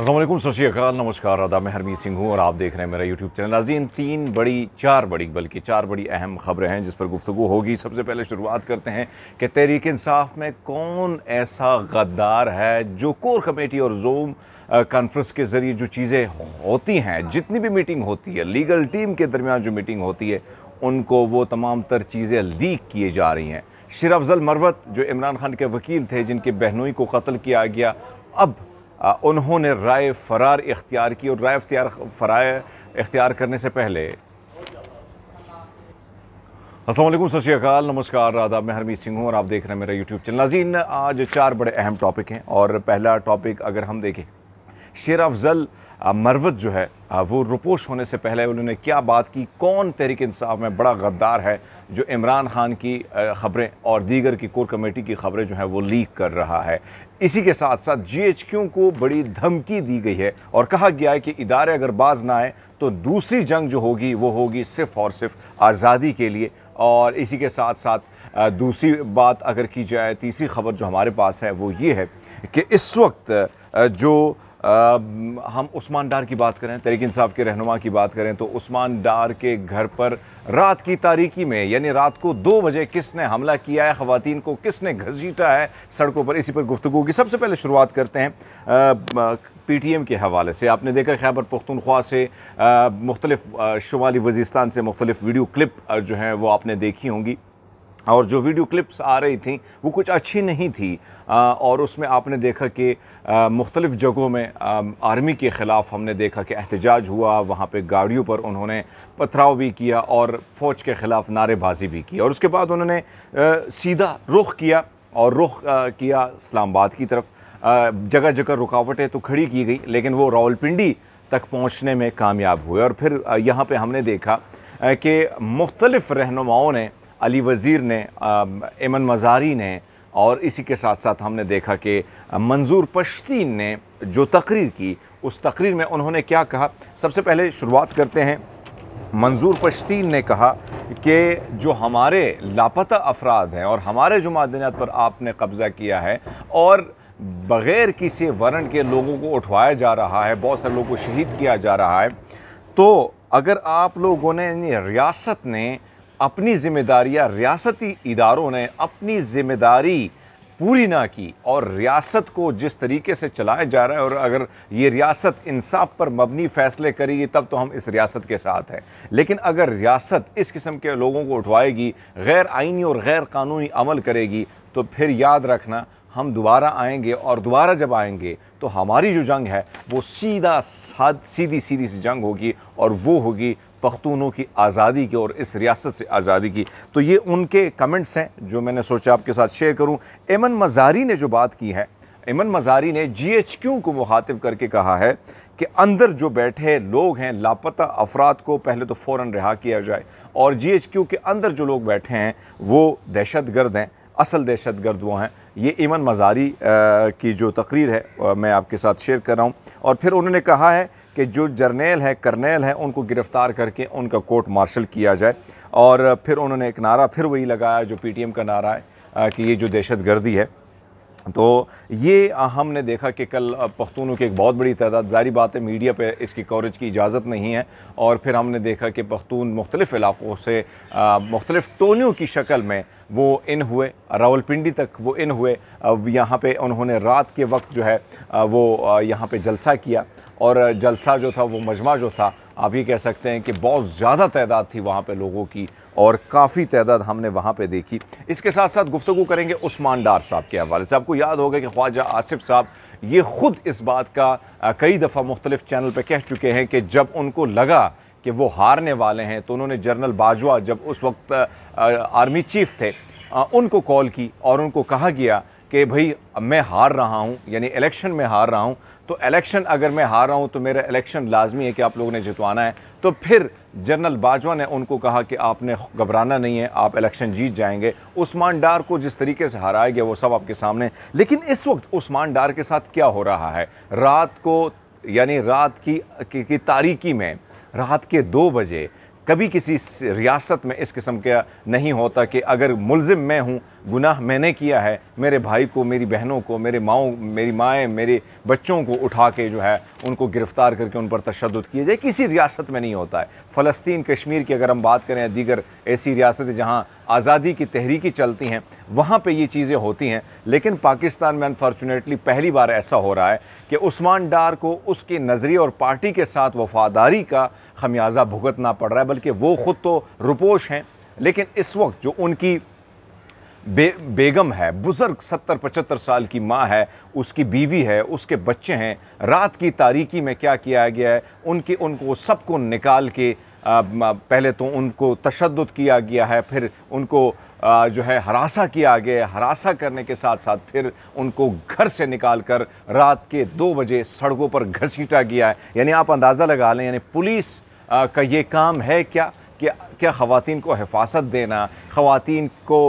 असलम सत्याकाल नमस्कार अदा मैं हरमीत सिंह हूँ और आप देख रहे हैं मेरा यूट्यूब चैनल नाजीन तीन बड़ी चार बड़ी बल्कि चार बड़ी अहम खबरें हैं जिस पर गुफ्तु होगी सबसे पहले शुरुआत करते हैं कि तहरीक इंसाफ में कौन ऐसा गद्दार है जो कोर कमेटी और जोम कॉन्फ्रेंस के ज़रिए जो चीज़ें होती हैं जितनी भी मीटिंग होती है लीगल टीम के दरमियान जो मीटिंग होती है उनको वो तमाम तर चीज़ें लीक किए जा रही हैं शिर अफजल मरवत जो इमरान खान के वकील थे जिनके बहनोई को कत्ल किया गया अब उन्होंने राय फरार इख्तियार की और राय अख्तियार फराय इख्तियार करने से पहले असलम सत श्रीकाल नमस्कार आदाब मैं हरमीत सिंह हूँ और आप देख रहे हैं मेरा यूट्यूब चैनल नाजीन आज चार बड़े अहम टॉपिक हैं और पहला टॉपिक अगर हम देखें शेर अफजल मरवत जो है वो रुपोश होने से पहले उन्होंने क्या बात की कौन तहरीक इंसाफ में बड़ा गद्दार है जो इमरान खान की ख़बरें और दीगर की कोर कमेटी की ख़बरें जो हैं वो लीक कर रहा है इसी के साथ साथ जीएचक्यू को बड़ी धमकी दी गई है और कहा गया है कि इदारे अगर बाज ना आए तो दूसरी जंग जो होगी वो होगी सिर्फ और सिर्फ आज़ादी के लिए और इसी के साथ साथ दूसरी बात अगर की जाए तीसरी खबर जो हमारे पास है वो ये है कि इस वक्त जो हम उस्मान डार की बात करें तरीक इंसाफ के रहनुमा की बात करें तो उस्मान डार के घर पर रात की तारीकी में यानी रात को दो बजे किसने हमला किया है खुतिन को किसने घसीटा है सड़कों पर इसी पर गुफ्तु की सबसे पहले शुरुआत करते हैं पीटीएम के हवाले से आपने देखा खैबर पुख्तनख्वा से मुख्तलिफ़ शुमाली वजीस्तान से मुख्तलिफ़ वीडियो क्लिप जो हैं वो आपने देखी होंगी और जो वीडियो क्लिप्स आ रही थी वो कुछ अच्छी नहीं थी आ, और उसमें आपने देखा कि मुख्तलिफ़ जगहों में आ, आर्मी के ख़िलाफ़ हमने देखा कि एहतजाज हुआ वहाँ पर गाड़ियों पर उन्होंने पथराव भी किया और फ़ौज के ख़िलाफ़ नारेबाजी भी की और उसके बाद उन्होंने आ, सीधा रुख किया और रुख किया इस्लामाबाद की तरफ जगह जगह रुकावटें तो खड़ी की गई लेकिन वो रावलपिंडी तक पहुँचने में कामयाब हुए और फिर यहाँ पर हमने देखा कि मुख्तलिफ़ रहनुमाओं ने अली वज़ीर ने एमन मज़ारी ने और इसी के साथ साथ हमने देखा कि मंजूर पश्तीन ने जो तकरीर की उस तकरीर में उन्होंने क्या कहा सबसे पहले शुरुआत करते हैं मंजूर पश्तीन ने कहा कि जो हमारे लापता अफराद हैं और हमारे जो मादनियात पर आपने कब्ज़ा किया है और बग़ैर किसी वरण के लोगों को उठवाया जा रहा है बहुत सारे लोगों को शहीद किया जा रहा है तो अगर आप लोगों ने रियासत ने अपनी जिम्मेदारियां रियासती इदारों ने अपनी जिम्मेदारी पूरी ना की और रियासत को जिस तरीके से चलाया जा रहा है और अगर ये रियासत इंसाफ पर मबनी फैसले करेगी तब तो हम इस रियासत के साथ हैं लेकिन अगर रियासत इस किस्म के लोगों को उठवाएगी गैर आइनी और गैर कानूनी अमल करेगी तो फिर याद रखना हम दोबारा आएंगे और दोबारा जब आएंगे तो हमारी जो जंग है वो सीधा साध सीधी सीधी सी जंग होगी और वो होगी पख्तूनों की आज़ादी की और इस रियासत से आज़ादी की तो ये उनके कमेंट्स हैं जो मैंने सोचा आपके साथ शेयर करूँ एमन मज़ारी ने जो बात की है एमन मज़ारी ने जी एच क्यू को मुखातिब करके कहा है कि अंदर जो बैठे लोग हैं लापता अफराद को पहले तो फ़ौर रिहा किया जाए और जी एच क्यू के अंदर जो लोग बैठे हैं वो दहशत गर्द हैं असल दहशत गर्द वो हैं ये ईमन मज़ारी की जो तकरीर है मैं आपके साथ शेयर कर रहा हूँ और फिर उन्होंने कहा है कि जो जर्नेल हैं कर्नेल हैं उनको गिरफ़्तार करके उनका कोर्ट मार्शल किया जाए और फिर उन्होंने एक नारा फिर वही लगाया जो पीटीएम का नारा है कि ये जो दहशत गर्दी है तो ये हमने देखा कि कल पख्तूनों की एक बहुत बड़ी तादाद जारी बात है मीडिया पे इसकी कवरेज की इजाज़त नहीं है और फिर हमने देखा कि पख्तून मुख्तलिफ़ इलाक़ों से मुख्तलिफ़ टोलियों की शक्ल में वो इन हुए रावलपिंडी तक वो इन हुए यहाँ पे उन्होंने रात के वक्त जो है वो यहाँ पे जलसा किया और जलसा जो था वो मजमा जो था आप ये कह सकते हैं कि बहुत ज़्यादा तादाद थी वहाँ पे लोगों की और काफ़ी तादाद हमने वहाँ पे देखी इसके साथ साथ गुफ्तु करेंगे उस्मान डार साहब के हवाले से आपको याद होगा कि ख्वाजा आसिफ साहब ये ख़ुद इस बात का कई दफ़ा मुख्तलिफ चैनल पर कह चुके हैं कि जब उनको लगा कि वो हारने वाले हैं तो उन्होंने जनरल बाजवा जब उस वक्त आर्मी चीफ थे उनको कॉल की और उनको कहा गया कि भाई मैं हार रहा हूँ यानी इलेक्शन में हार रहा हूँ तो इलेक्शन अगर मैं हार रहा हूँ तो मेरा इलेक्शन लाजमी है कि आप लोगों ने जितवाना है तो फिर जनरल बाजवा ने उनको कहा कि आपने घबराना नहीं है आप इलेक्शन जीत जाएंगे उस्मान डार को जिस तरीके से हराया गया वो सब आपके सामने लेकिन इस वक्त उस्मान डार के साथ क्या हो रहा है रात को यानी रात की, की, की तारीकी में रात के दो बजे कभी किसी रियासत में इस किस्म का नहीं होता कि अगर मुलजिम मैं हूँ गुनाह मैंने किया है मेरे भाई को मेरी बहनों को मेरे माओ मेरी माएँ मेरे बच्चों को उठा के जो है उनको गिरफ़्तार करके उन पर तशद किया जाए किसी रियासत में नहीं होता है फ़लस्तीन कश्मीर की अगर हम बात करें दीगर ऐसी रियासतें जहाँ आज़ादी की तहरीकी चलती हैं वहाँ पर ये चीज़ें होती हैं लेकिन पाकिस्तान में अनफॉर्चुनेटली पहली बार ऐसा हो रहा है कि उस्मान डार को उसके नज़रिए और पार्टी के साथ वफादारी का खमियाजा भुगतना पड़ रहा है बल्कि वो ख़ुद तो रुपोश हैं लेकिन इस वक्त जो उनकी बे बेगम है बुज़ुर्ग सत्तर पचहत्तर साल की माँ है उसकी बीवी है उसके बच्चे हैं रात की तारीकी में क्या किया गया है उनके उनको सबको निकाल के आ, पहले तो उनको तशद किया गया है फिर उनको आ, जो है हरासा किया गया है हरासा करने के साथ साथ फिर उनको घर से निकाल कर रात के दो बजे सड़कों पर घसीटा गया है यानी आप अंदाज़ा लगा लें यानी पुलिस आ, का ये काम है क्या कि क्या खातन को हिफाजत देना ख़वान को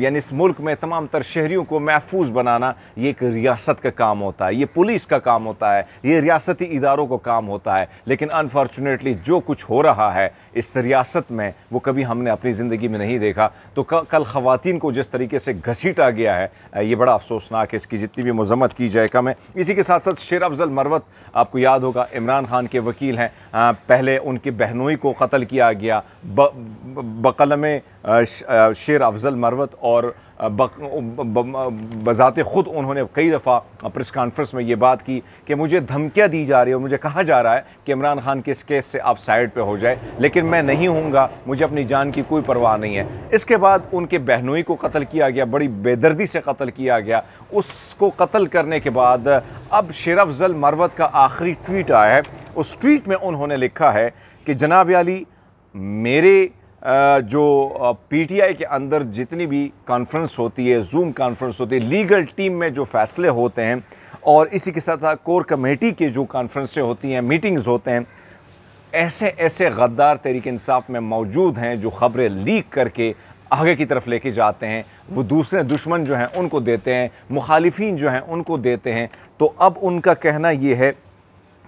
यानी इस मुल्क में तमाम तर शहरीों को महफूज बनाना ये एक रियासत का काम होता है ये पुलिस का काम होता है ये रियासती इदारों का काम होता है लेकिन अनफॉर्चुनेटली जो कुछ हो रहा है इस रियासत में वो कभी हमने अपनी ज़िंदगी में नहीं देखा तो कल ख़वान को जिस तरीके से घसीटा गया है ये बड़ा अफसोसनाक है इसकी जितनी भी मजम्मत की जाए कम है इसी के साथ साथ शेर अफजल मरवत आपको याद होगा इमरान खान के वकील हैं पहले उनकी बहनोई को कत्ल किया गया बकल में शेर अफजल मरवत और बजात ख़ुद उन्होंने कई दफ़ा प्रेस कॉन्फ्रेंस में ये बात की कि मुझे धमकियाँ दी जा रही है और मुझे कहा जा रहा है कि इमरान खान के इस केस से आप साइड पे हो जाए लेकिन मैं नहीं हूँगा मुझे अपनी जान की कोई परवाह नहीं है इसके बाद उनके बहनोई को कत्ल किया गया बड़ी बेदर्दी से कत्ल किया गया उसको कत्ल करने के बाद अब शेर अफजल मरवत का आखिरी ट्वीट आया है उस ट्वीट में उन्होंने लिखा है कि जनाब अली मेरे जो पीटीआई के अंदर जितनी भी कॉन्फ्रेंस होती है जूम कॉन्फ्रेंस होती है लीगल टीम में जो फैसले होते हैं और इसी के साथ साथ कोर कमेटी के जो कॉन्फ्रेंसें होती हैं मीटिंग्स होते हैं ऐसे ऐसे गद्दार तरीके इंसाफ में मौजूद हैं जो ख़बरें लीक करके आगे की तरफ लेके जाते हैं वो दूसरे दुश्मन जो हैं उनको देते हैं मुखालिफी जो हैं उनको देते हैं तो अब उनका कहना ये है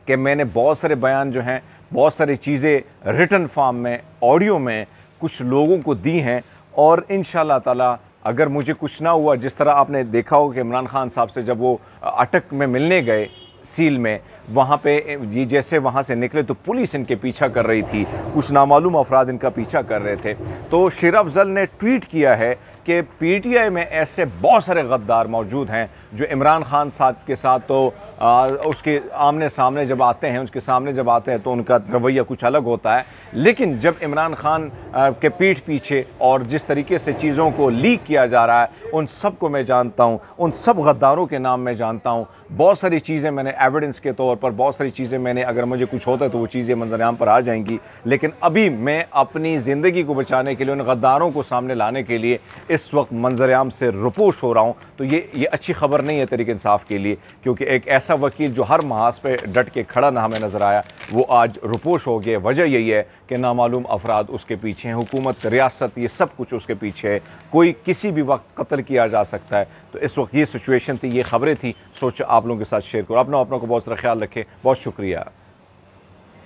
कि मैंने बहुत सारे बयान जो हैं बहुत सारी चीज़ें रिटर्न फॉर्म में ऑडियो में कुछ लोगों को दी हैं और इन ताला अगर मुझे कुछ ना हुआ जिस तरह आपने देखा हो कि इमरान खान साहब से जब वो अटक में मिलने गए सील में वहाँ पे ये जैसे वहाँ से निकले तो पुलिस इनके पीछा कर रही थी कुछ नामालूम अफराद इनका पीछा कर रहे थे तो शेरा अफजल ने ट्वीट किया है कि पीटीआई में ऐसे बहुत सारे गद्दार मौजूद हैं जो इमरान खान साहब के साथ तो आ, उसके आमने सामने जब आते हैं उसके सामने जब आते हैं तो उनका रवैया कुछ अलग होता है लेकिन जब इमरान खान आ, के पीठ पीछे और जिस तरीके से चीज़ों को लीक किया जा रहा है उन सब को मैं जानता हूँ उन सब गद्दारों के नाम मैं जानता हूँ बहुत सारी चीज़ें मैंने एविडेंस के तौर पर बहुत सारी चीज़ें मैंने अगर मुझे कुछ होता है तो वो चीज़ें मंजरआम पर आ जाएंगी लेकिन अभी मैं अपनी ज़िंदगी को बचाने के लिए उन गद्दारों को सामने लाने के लिए इस वक्त मंजरआम से रुपोश हो रहा हूँ तो ये ये अच्छी खबर नहीं है तरीके इंसाफ के लिए क्योंकि एक ऐसा ऐसा वकील जो हर महाज पे डट के खड़ा ना हमें नज़र आया वो आज रुपोश हो गया वजह यही है कि नामालूम अफराद उसके पीछे हैं हुकूमत रियासत ये सब कुछ उसके पीछे है कोई किसी भी वक्त कत्ल किया जा सकता है तो इस वक्त ये सिचुएशन थी ये खबरें थी सोच आप लोगों के साथ शेयर करो अपना अपनों को बहुत सारा ख्याल रखें बहुत शुक्रिया